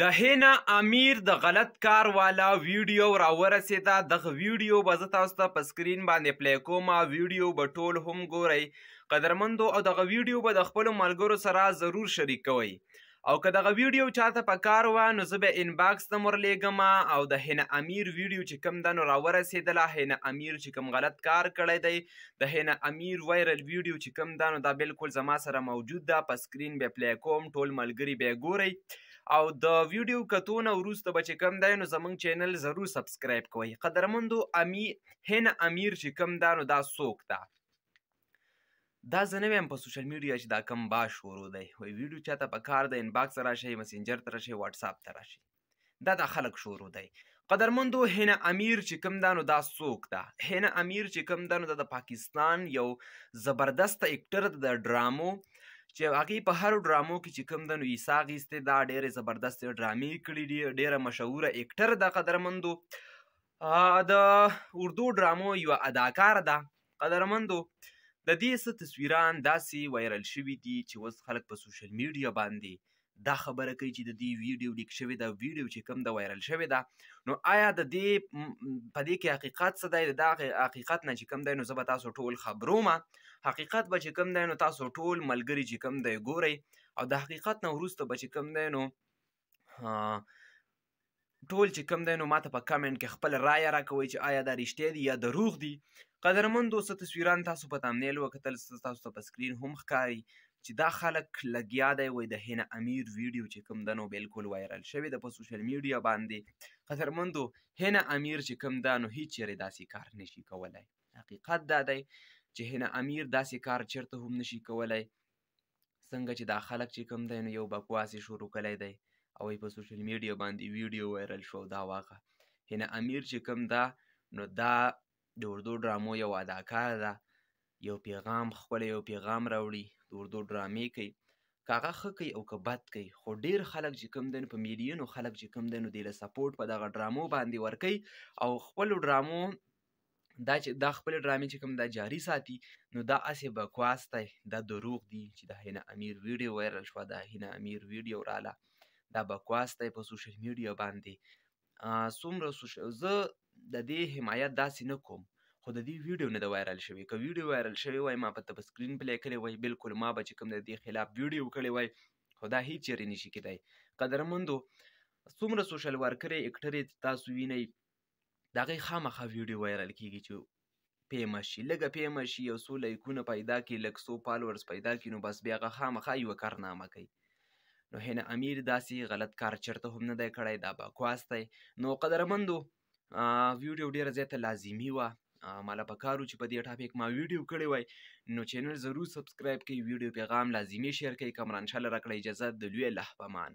د هینا امیر د غلط کار والا ویډیو راورسېده دغه ویډیو به زه تاسو ته په سکرین باندې پلی کوم ویډیو به ټول هم ګورئ قدرمندو او دغه ویډیو به د خپلو ملګرو سره ضرور شریک کوئ او که دغه ویډیو چاته په کار و نو زه به انباکس ته ورلیږم او د هنه امیر ویډیو چې کوم ده نو راورسېدله هنه امیر چې کوم غلط کار کړی دی د هنه امیر وایرل ویډیو چې کوم ده نو دا بالکل زما سره موجود ده په سکرین به پلی کوم ټول ملګري به ګورئ او د ویډیو کتونه وروسته به چې کم دی نو زمونږ چینل ضرور سبسکرایب کوئ قدرمندو امي هن امیر چې کم ده نو دا څوک ده دا زه نه وایم په سوشل میډیا چې دا کم با شروع دی وای ویډیو چاته په کار د انباکس راشي مسنجر ته راشي واتس اپ ته راشي دا د خلک شروع دی قدرمندو هینا امیر چې کوم دانو دا څوک ده هینا امیر چې کوم دانو د پاکستان یو زبردست اکټر د ډرامو چې هغه په هر ډرامو کې چې کوم دنو عیسی غیسته دا ډېر زبردست ډرامې کړې دي ډېر مشهور اکټر د قدرمندو د اردو ډرامو یو اداکار ده قدرمندو د دې څه تصویران داسې وایرل شوي دي چې اوس خلک په سوشل میډیا باندې دا خبره کوي چې د دې ویډیو لیک شوی دا ویډیو چې کوم د وایرل شوی دا نو آیا د دې په دې کې حقیقت څه دی دا حقیقت نه چې کوم دی نو زه به تاسو ټول خبرومه حقیقت به چې کوم دی نو تاسو ټول ملګری چې کوم دی ګورئ او د حقیقت نه وروسته به چې کوم دی نو ټول چې کوم دی نو ماته په کمنټ کې خپل رایه راکوئ چې آیا دا رښتیا دی یا دروغ دی قدرمن دوست تصویران تاسو په تامنیل وکتل تاسو ته په سکرین هم ښکاری چې دا خلک لګیا دی وای د هینا امیر ویډیو چې کوم د نو بالکل وایرل شوی د په سوشل میډیا باندې قدرمندو هینا امیر چې کوم دا نو هیڅ چیرې داسې کار نشي کولای حقیقت دا دی چې هینا امیر داسې کار چیرته هم نشي کولای څنګه چې دا خلک چې کوم دی نو یو بکواسې شروع کړی دی او په سوشل میډیا باندې ویډیو وایرل شو دا واقع هینا امیر چې کوم دا نو دا د اردو ډرامو یو اداکار ده یو پیغام خپله یو پیغام راوړي د اردو ډرامې کوي که هغه ښه کوي او که بد کوي خو ډیر خلک چې کوم دی په میلیونو خلک چې کوم دی نو دې له سپورټ په دغه ډرامو باندې ورکوي او خپلو ډرامو دا چې دا خپل ډرامې چې کوم دا جاري ساتي نو دا اسې بکواس دی دا دروغ دی چې دا هینا امیر ویډیو وایرل شوه دا هینا امیر ویډیو رااله دا بکواس دی په سوشل میډیا باندې څومره سوش... زه د دې حمایت داسې نه کوم خو د دې ویډیو نه د وایرل شوی که ویډیو وایرل شوی وای ما په تب سکرین پلی کړی وای بالکل ما به چې کوم د دې خلاف ویډیو کړی وای خو دا هیڅ چیرې نشي کېدای قدرمندو څومره سوشل ورکرې اکټرې تاسو وینئ د هغې خامخا ویډیو وایرل کېږي چې پیمه شي لږه پیمه شي یو څو لایکونه پیدا کړي لږ څو فالورز پیدا کړي نو بس بیا هغه خامخا یوه کارنامه کوي نو هینه امیر داسې غلط کار چېرته هم نه دی کړی دا بکواس دی نو قدرمندو ویډیو ډېره زیاته لازمي وه مالا پکارو چې په دې ټاپک ما ویډیو کړی وای نو چینل ضرور سبسکرایب کړئ ویډیو پیغام لازمي شیر کړئ کمران شاله راکړئ اجازه د لوی الله پمان